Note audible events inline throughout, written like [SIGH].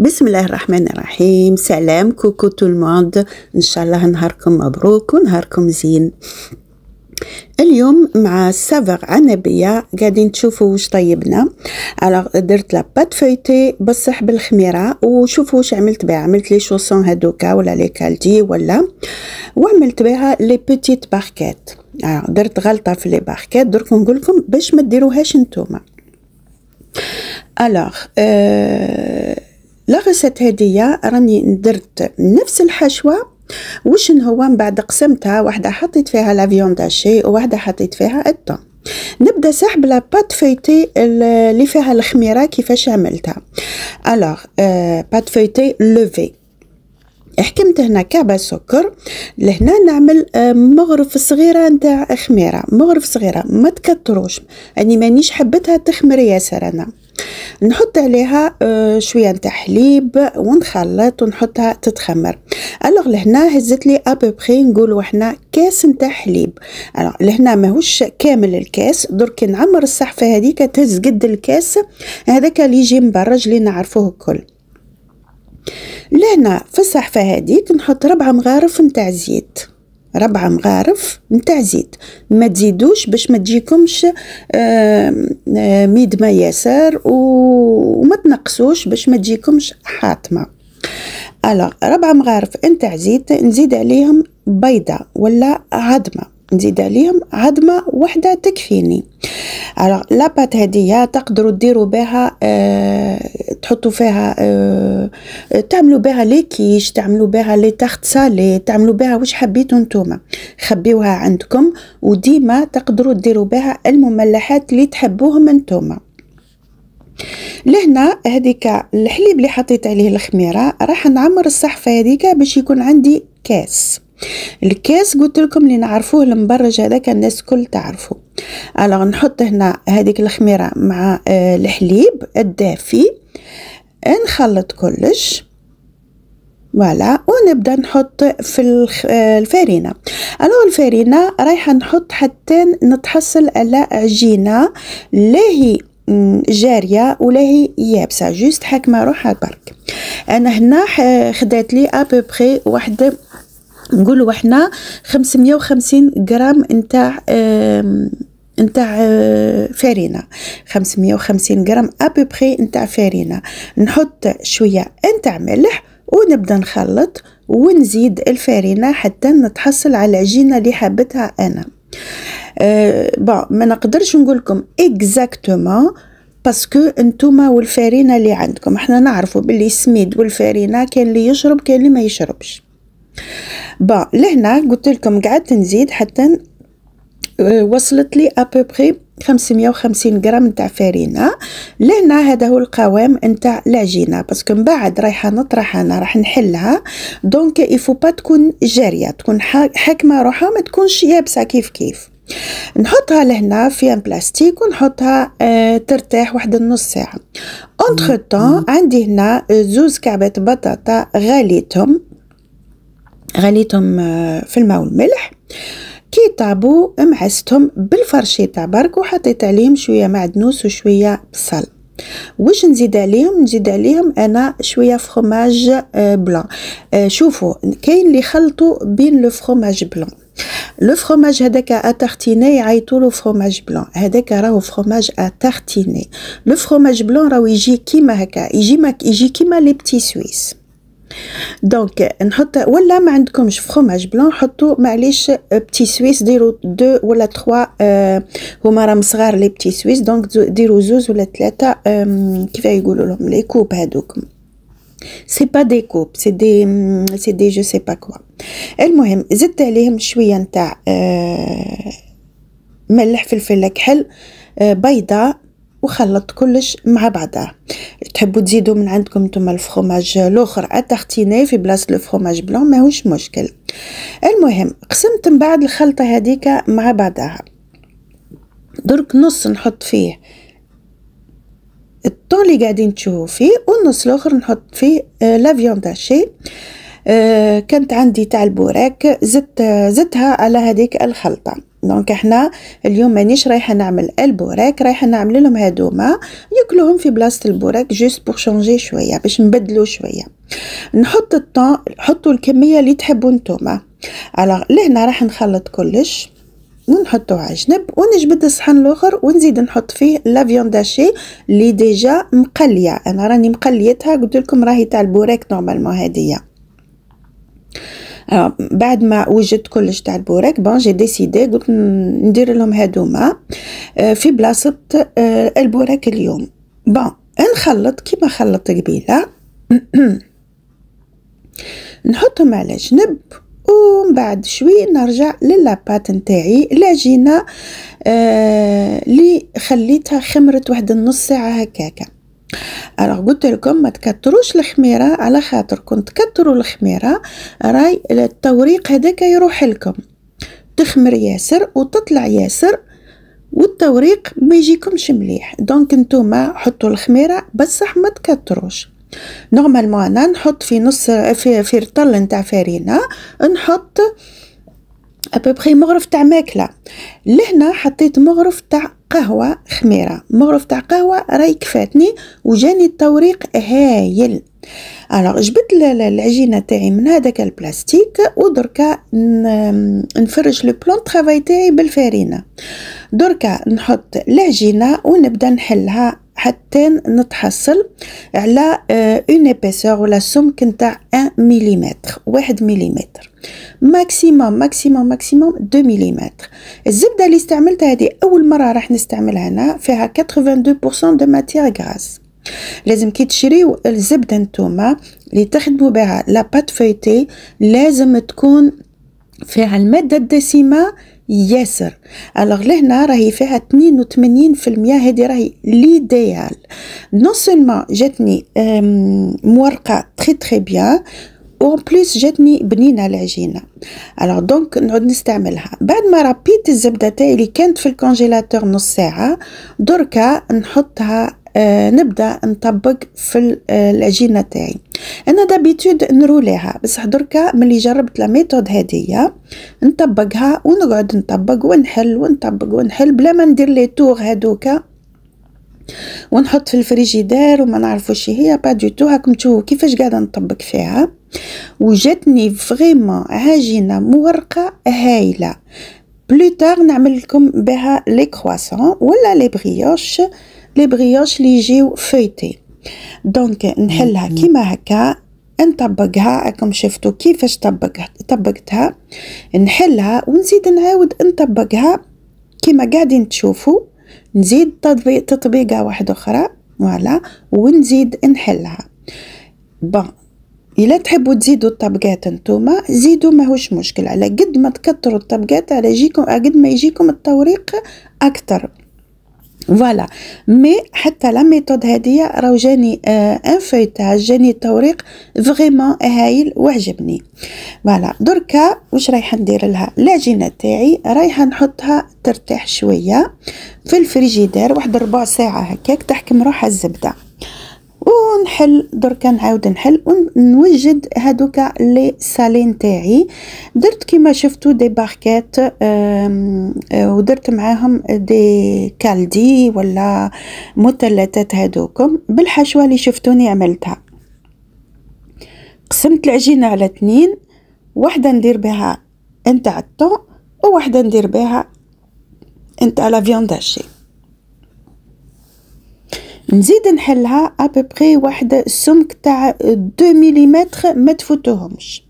بسم الله الرحمن الرحيم سلام كوكو تو الموند ان شاء الله نهاركم مبروك ونهاركم زين اليوم مع السفر عنبية قاعدين تشوفوا واش طيبنا على درت لاباط فايتي بصح بالخميرة وشوفوا واش عملت بها عملت لي شوسون هادوكا ولا لي كالدي ولا وعملت بها لي بوتيت باركيت درت غلطة في لي باركيت درك نقول باش ما ديروهاش نتوما الوغ أه لاغسات هدية راني درت نفس الحشوة وشن هو من بعد قسمتها واحدة حطيت فيها لافيون داشي وواحدة حطيت فيها الدون نبدا صح بلا بات فيتي اللي فيها الخميره كيفاش عملتها الوغ بات فيتي لوفي حكمت هنا كعبه سكر لهنا نعمل آه، مغرف صغيره نتاع خميره مغرف صغيره ما تكتروش اني مانيش حبتها تخمر ياسر انا نحط عليها آه، شويه نتاع حليب ونخلط ونحطها تتخمر الوغ لهنا هزت لي ابوبخي نقولوا احنا كاس نتاع حليب الوغ لهنا ماهوش كامل الكاس درك نعمر الصحفه هذيك تهز قد الكاس هذاك اللي يجي مبرج اللي نعرفوه الكل لهنا في الصحفه هذيك نحط ربع مغارف نتاع زيت ربعة مغارف نتاع زيت ما تزيدوش باش ما تجيكمش آه، آه، ما ياسر وما تنقصوش باش ما تجيكمش حاطمة الوغ ربعة مغارف نتاع زيت نزيد عليهم بيضة ولا عظمة نزيد عليهم عظمه واحده تكفيني لاباط هذه تقدروا ديروا بها آه تحطوا فيها آه تعملوا بها لي كيش تعملوا بها لي تخت سالي تعملوا بها واش حبيتوا نتوما خبيوها عندكم وديما تقدروا ديروا بها المملحات اللي تحبوهم نتوما لهنا هذيك الحليب اللي حطيت عليه الخميره راح نعمر الصحفه هذيك باش يكون عندي كاس الكاس قلت لكم اللي نعرفوه المبرج هذاك الناس كل تعرفوا الوغ نحط هنا هذيك الخميره مع آه، الحليب الدافي نخلط كلش فوالا ونبدا نحط في آه، الفارينه الو الفارينه رايحه نحط حتى نتحصل على عجينه لا هي جاريه ولا هي يابسه جوست حاكمه روحها برك انا هنا آه، خدات لي ابوبخي واحد نقولوا احنا 550 غرام نتاع نتاع آه، فارينة 550 غرام ابوبخي نتاع فارينة نحط شويه نتاع ملح ونبدا نخلط ونزيد الفارينة حتى نتحصل على العجينه اللي حبتها انا با آه، بون ما نقدرش نقول لكم اكزاكتومون باسكو انتوما والفارينة اللي عندكم احنا نعرفوا باللي السميد والفارينة كاين اللي يشرب كاين اللي ما يشربش با لهنا قلت لكم قعدت نزيد حتى آه، وصلت لي ابوبري 550 غرام نتاع فارينة لهنا هذا هو القوام نتاع العجينة باسكو من بعد رايحة نطرح انا راح نحلها دونك يفو با تكون جارية تكون حاكمة روحها ما تكونش يابسة كيف كيف نحطها لهنا في ان بلاستيك ونحطها اه ترتاح واحد النص ساعه اونتخ mm-hmm. عندي هنا زوز كعبات بطاطا غاليتهم غليتهم آه، في الماء والملح كي طابو معستهم بالفرشيطه برك وحطيت عليهم شويه معدنوس وشويه بصل واش نزيد عليهم نزيد عليهم انا شويه فرماج آه، بلون آه، شوفوا كاين اللي خلطوا بين لو فرماج بلون لو فرماج هذاك اتارتيني يعيطوا له فرماج بلون هذاك راهو فخماج اتارتيني لو فرماج بلون راهو يجي كيما هكا يجي ما يجي كيما لي بتي سويس دونك نحط ولا ما عندكمش فخوماج بلون حطوا معليش بتي euh, سويس ديروا دو ولا تخوا آه euh، هما راهم صغار لي بتي سويس دونك ديروا زوز ولا ثلاثه euh، كيف يقولوا لهم لي كوب هذوك سي با دي كوب سي دي سي دي جو سي با كوا المهم زدت عليهم شويه نتاع آه ملح فلفل كحل آه بيضه وخلط كلش مع بعضها تحبوا تزيدوا من عندكم نتوما الفرماج الاخر اتارتيني في بلاصه الفخوماج بلون ماهوش مشكل المهم قسمت من بعد الخلطه هذيك مع بعضها درك نص نحط فيه الطون اللي قاعدين تشوفوا فيه والنص الاخر نحط فيه آه، لا فيون داشي آه، كانت عندي تاع البوراك زدت آه، زدتها على هذيك الخلطه دونك احنا اليوم مانيش رايحه نعمل البوراك رايحه نعمل لهم هادوما ياكلوهم في بلاصه البوراك جوست بور شونجي شويه باش نبدلو شويه نحط الطون حطوا الكميه اللي تحبوا نتوما على لهنا راح نخلط كلش ونحطو على جنب ونجبد الصحن الاخر ونزيد نحط فيه لا داشي اللي ديجا مقليه انا راني مقليتها قلت لكم راهي تاع البوراك نورمالمون هاديه آه بعد ما وجدت كلش تاع البوريك بون جي ديسيدي قلت ندير لهم هادوما euh، في بلاصه آه euh، البوريك اليوم بون نخلط كيما خلطت قبيله [COUGHS] نحطهم على جنب ومن بعد شوي نرجع للاباط نتاعي العجينه اللي خليتها خمرت واحد النص ساعه هكاكا راه قلت لكم ما تكتروش الخميره على خاطر كنت تكتروا الخميره راي التوريق هذاك يروح لكم تخمر ياسر وتطلع ياسر والتوريق ما يجيكمش مليح دونك نتوما حطوا الخميره بصح ما تكتروش نورمالمون انا نحط في نص في, في رطل نتاع فارينه نحط ابوبخي مغرف تاع ماكله لهنا حطيت مغرف تاع قهوه خميره مغرف تاع قهوه راي كفاتني وجاني التوريق هايل الوغ جبت العجينه تاعي من هذاك البلاستيك ودركا نفرش لو بلون طرافاي تاعي بالفارينه دركا نحط العجينه ونبدا نحلها حتى نتحصل على اون آه، ايبيسور ولا سمك تاع 1 مليمتر واحد مليمتر ماكسيموم ماكسيموم ماكسيموم 2 ملم الزبده اللي استعملتها هذه اول مره راح نستعملها هنا فيها 82% دو ماتير غراس لازم كي تشريو الزبده نتوما اللي تخدموا بها لا بات فيتي لازم تكون فيها الماده الدسمه ياسر الوغ لهنا راهي فيها 82% هذه راهي ليديال نو سولمون جاتني مورقه تري تري بيان وان بليس جاتني بنينه العجينه الوغ دونك نعود نستعملها بعد ما ربيت الزبده تاعي اللي كانت في الكونجيلاتور نص ساعه دركا نحطها آه نبدا نطبق في آه، العجينه تاعي انا دابيتود نروليها بصح دركا ملي جربت لا ميثود هاديه نطبقها ونقعد نطبق ونحل ونطبق ونحل بلا ما ندير لي تور هذوك ونحط في الفريجيدار وما نعرفوش هي با دو تو هاكم تشوفوا كيفاش قاعده نطبق فيها وجاتني فريمون عجينه مورقه هايله بلوتار نعمل لكم بها لي كرواسون ولا لي بريوش لي بريوش لي يجيو فيتي دونك نحلها كيما هكا نطبقها راكم شفتوا كيفاش طبقت طبقتها نحلها ونزيد نعاود نطبقها كيما قاعدين تشوفوا نزيد تطبيقه واحده اخرى فوالا ونزيد نحلها بون الا تحبوا تزيدوا الطبقات نتوما زيدوا ماهوش مشكل على قد ما تكثروا الطبقات على يجيكم قد ما يجيكم التوريق اكثر فوالا مي حتى لا ميثود هذه راهو جاني ان آه، فيتاج جاني توريق فريمون هايل وعجبني فوالا دركا واش رايحه ندير لها العجينه تاعي رايحه نحطها ترتاح شويه في الفريجيدير واحد ربع ساعه هكاك تحكم روحها الزبده ونحل دركا نعاود نحل ونوجد هادوك لي سالين تاعي درت كيما شفتوا دي باركيت آه، ودرت معاهم دي كالدي ولا مثلثات هادوكم بالحشوه اللي شفتوني عملتها قسمت العجينه على اثنين وحده ندير بها نتاع الطو وواحده ندير بها نتاع لا فيونداشي نزيد نحلها ابيبري واحد السمك تاع 2 ملم ما تفوتوهمش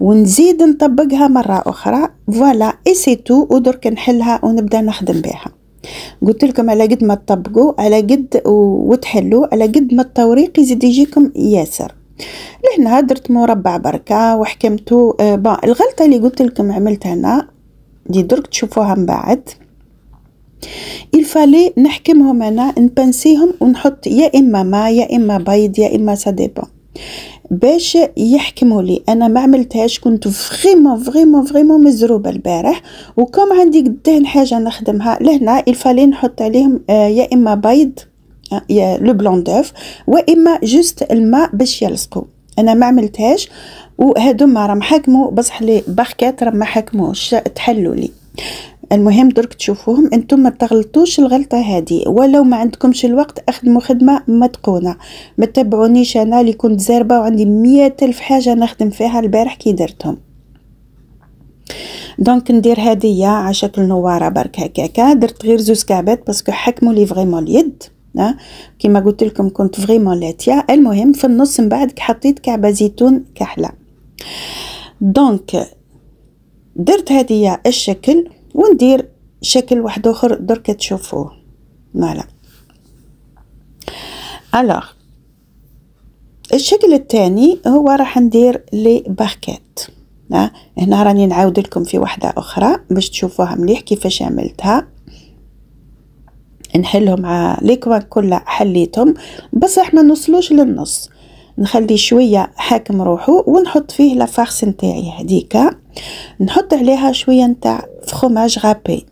ونزيد نطبقها مره اخرى فوالا اي سي تو ودرك نحلها ونبدا نخدم بها قلت لكم على قد ما تطبقوا على قد وتحلوا على قد ما التوريق يزيد يجيكم ياسر لهنا درت مربع بركه وحكمته آه الغلطه اللي قلت لكم عملتها هنا دي درك تشوفوها من بعد الفالي نحكمهم هنا نبنسيهم ونحط يا اما ما يا اما بيض يا اما ساديبون باش يحكموا لي انا ما عملتهاش كنت فريمون فريمون فريمون مزروبه البارح وكم عندي قداه حاجه نخدمها لهنا الفالي نحط عليهم آه، يا اما بيض آه، يا لو بلون دوف واما جوست الماء باش يلصقوا انا ما عملتهاش وهادو ما راهم حكموا بصح لي باركات راهم ما حكموش تحلوا لي المهم درك تشوفوهم انتم ما تغلطوش الغلطه هذه ولو ما عندكمش الوقت اخدموا خدمه متقونه ما تتبعونيش انا اللي كنت زاربه وعندي مية الف حاجه نخدم فيها البارح كي درتهم دونك ندير هديه على شكل نواره برك هكاكا درت غير زوز كعبات باسكو حكموا لي فريمون اليد أه؟ كيما قلت لكم كنت فريمون لاتيا المهم في النص من بعد حطيت كعبه زيتون كحله دونك درت هديه الشكل وندير شكل واحد اخر درك تشوفوه مالا الوغ الشكل الثاني هو راح ندير لي باركيت هنا راني نعاود لكم في وحده اخرى باش تشوفوها مليح كيفاش عملتها نحلهم مع ليكوان كلها حليتهم بصح ما نوصلوش للنص نخلي شويه حاكم روحو ونحط فيه لافارس نتاعي هذيك نحط عليها شويه نتاع فخوماج غابي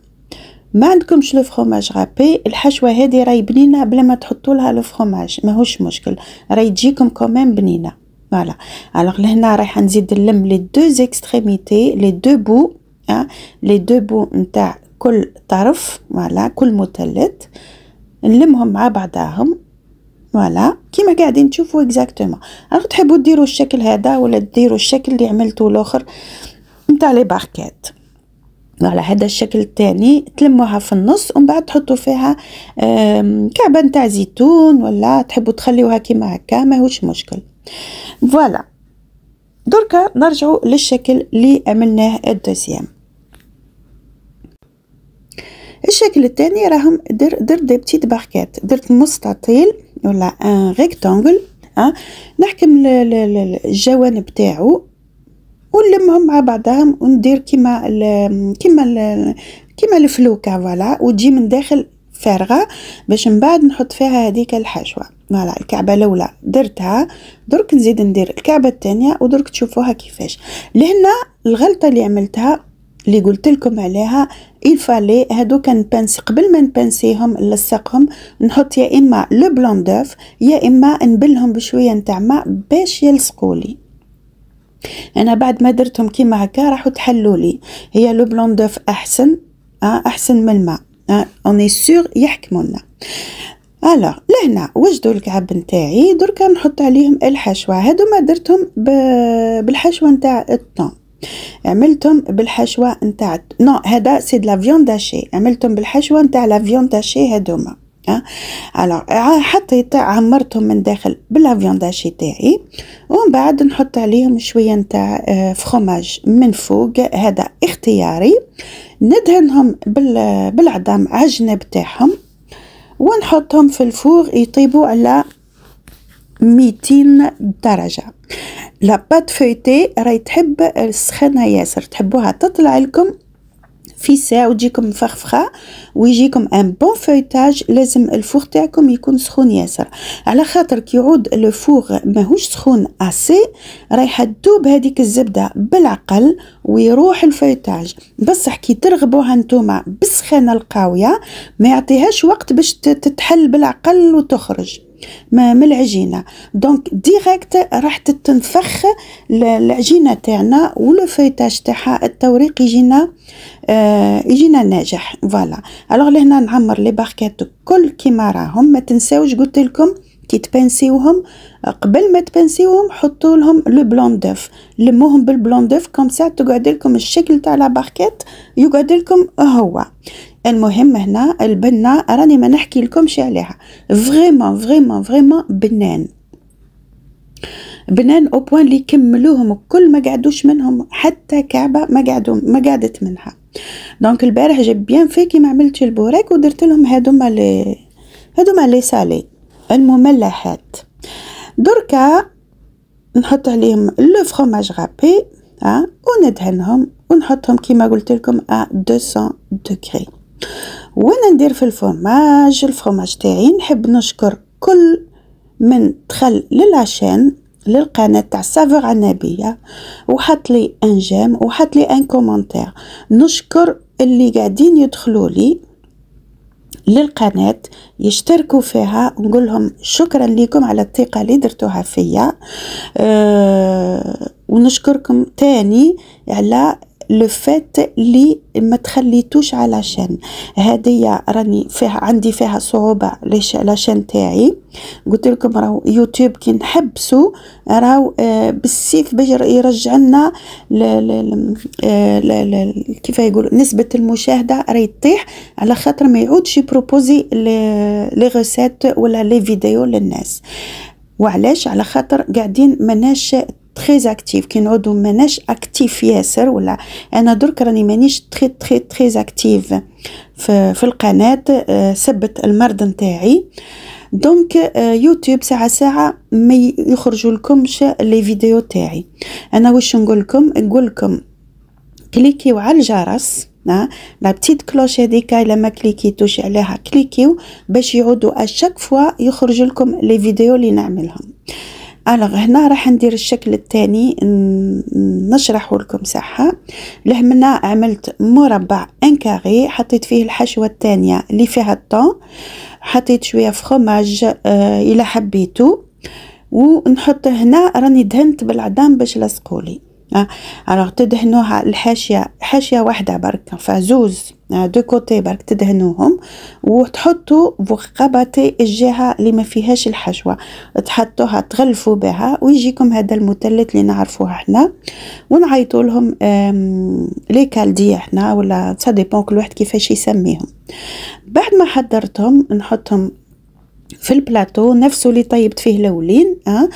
ما عندكمش لو فخوماج غابي الحشوه هذه راهي بنينه بلا ما تحطوا لها لو فخوماج ماهوش مشكل راهي تجيكم كومان بنينه فوالا الوغ لهنا رايحه نزيد نلم لي دو زيكستريميتي لي دو بو اه لي دو بو نتاع كل طرف فوالا كل مثلث نلمهم مع بعضاهم فوالا كيما قاعدين تشوفوا اكزاكتومون راكم تحبوا ديروا الشكل هذا ولا ديروا الشكل اللي عملته الاخر نتاع لي باركات على هذا الشكل الثاني تلموها في النص ومن بعد تحطوا فيها كعبه نتاع زيتون ولا تحبوا تخليوها كيما هكا ماهوش مشكل فوالا دركا نرجعوا للشكل اللي عملناه الدوزيام الشكل الثاني راهم در در دي بتيت باركات درت مستطيل ولا ان ريكتانغل أه؟ نحكم الجوانب تاعو ونلمهم مع بعضهم وندير كيما ال كيما ال كيما الفلوكه فوالا وتجي من داخل فارغه باش من بعد نحط فيها هذيك الحشوه فوالا الكعبه الاولى درتها درك نزيد ندير الكعبه الثانيه ودرك تشوفوها كيفاش لهنا الغلطه اللي عملتها اللي قلت لكم عليها الفالي هادو كنبانسي قبل ما نبانسيهم نلصقهم نحط يا اما لو بلون يا اما نبلهم بشويه نتاع ماء باش يلصقوا لي انا بعد ما درتهم كيما هكا راحوا تحلوا لي هي لو بلون دوف احسن آه، احسن من الماء اوني آه، سور يحكموا لنا الوغ لهنا وجدوا الكعب نتاعي دركا نحط عليهم الحشوه هادو ما درتهم بالحشوه نتاع الطون عملتهم بالحشوه نتاع نو هذا سي دو لا فيون داشي عملتهم بالحشوه نتاع لا فيون داشي هادوما الوغ أه؟ حتى عمرتهم من داخل بالافيونداشي تاعي ومن بعد نحط عليهم شويه نتاع فخوماج آه، من فوق هذا اختياري ندهنهم بالعظام عجنه تاعهم ونحطهم في الفور يطيبوا على 200 درجه لاباط فويتي راهي تحب السخانه ياسر تحبوها تطلع لكم في ساعه وتجيكم مفخفخه ويجيكم ان بون فويتاج لازم الفوغ تاعكم يكون سخون ياسر على خاطر كي يعود الفور ماهوش سخون اسي رايحه تذوب هذيك الزبده بالعقل ويروح الفويتاج بصح كي ترغبوها نتوما بالسخانه القاويه ما يعطيهاش وقت باش تتحل بالعقل وتخرج من العجينه دونك ديريكت راح تتنفخ العجينه تاعنا ولو فيتاج تاعها التوريق يجينا آه يجينا ناجح فوالا الوغ لهنا نعمر لي باركيت كل كيما راهم ما تنساوش قلت لكم كي تبنسيوهم قبل ما تبنسيوهم حطوا لهم لو بلون دوف لموهم بالبلون دوف كوم سا تقعد لكم الشكل تاع لا باركيت يقعد لكم هو المهم هنا البنه راني ما نحكي لكمش عليها فريمون فريمون فريمون بنان بنان او بوان اللي كملوهم كل ما قعدوش منهم حتى كعبه ما قعدوا ما قعدت منها دونك البارح جاب بيان في كيما عملت البوراك ودرت لهم هادوما لي هادوما لي سالي المملحات دركا نحط عليهم لو فرماج غابي ها وندهنهم ونحطهم كيما قلت لكم ا 200 دغري وانا ندير في الفرماج الفرماج تاعي نحب نشكر كل من دخل للعشان للقناة تاع سافور عنابية وحط لي ان جيم وحط لي ان كومنتير نشكر اللي قاعدين يدخلوا لي للقناة يشتركوا فيها نقول لهم شكرا لكم على الثقة اللي درتوها فيا أه ونشكركم تاني على لو فات لي ما تخليتوش شان هدية راني فيها عندي فيها صعوبة ليش شان تاعي قلت لكم راهو يوتيوب كي نحبسو راهو آه بالسيف باش يرجع لنا آه، كيف يقول نسبة المشاهدة راهي تطيح على خاطر ما يعودش يبروبوزي لي غوسيت ولا لي فيديو للناس وعلاش على خاطر قاعدين ماناش تري اكتيف كي نعودو ماناش اكتيف ياسر ولا انا درك راني مانيش تري تري تري اكتيف في, في القناه ثبت المرض نتاعي دونك يوتيوب ساعه ساعه ما يخرجوا لكمش لي فيديو تاعي انا واش نقول لكم نقول لكم كليكيو على الجرس لا بتيت كلوش هذيك الا ما كليكيتوش عليها كليكيو باش يعودوا اشاك فوا يخرج لكم لي فيديو اللي نعملهم الوغ هنا راح ندير الشكل الثاني نشرح لكم صحه لهنا عملت مربع ان كاري حطيت فيه الحشوه الثانيه اللي فيها الطون حطيت شويه فرماج آه، الى حبيتو ونحط هنا راني دهنت بالعظام باش لصقولي الوغ تدهنوها الحاشيه حاشيه واحده برك فزوز دو كوتي برك تدهنوهم وتحطوا وقبتي الجهه اللي ما فيهاش الحشوه تحطوها تغلفوا بها ويجيكم هذا المثلث اللي نعرفوه احنا ونعيطوا لهم لي كالدي احنا ولا سا ديبون كل واحد كيفاش يسميهم بعد ما حضرتهم نحطهم في البلاطو نفسه اللي طيبت فيه الاولين أه؟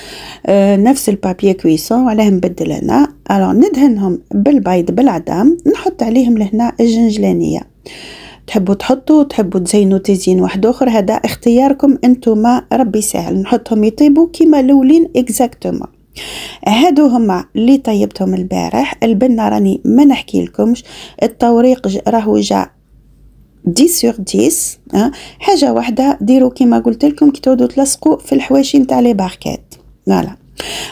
أه نفس البابي كويسون علاه نبدل هنا الو ندهنهم بالبيض بالعدام نحط عليهم لهنا الجنجلانيه تحبوا تحطوا تحبوا تزينوا تزين واحد اخر هذا اختياركم انتم ربي سهل نحطهم يطيبوا كيما الاولين اكزاكتومون هادو هما اللي طيبتهم البارح البنه راني ما نحكي لكمش التوريق راهو جا 10 سور 10 أه؟ حاجه واحده ديروا كما قلت لكم كي تعودوا تلصقوا في الحواشي نتاع لي باركيت فوالا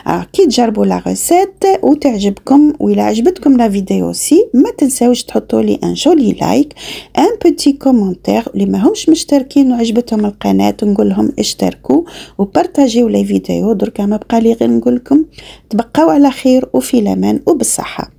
آه كي تجربوا لا ريسيت وتعجبكم ولا عجبتكم لا فيديو سي ما تنساوش تحطوا لي ان جولي لايك ان بوتي كومونتير اللي ماهمش مشتركين وعجبتهم القناه نقول لهم اشتركوا وبارطاجيو لي فيديو دركا ما بقى لي غير نقول لكم تبقاو على خير وفي الامان وبالصحه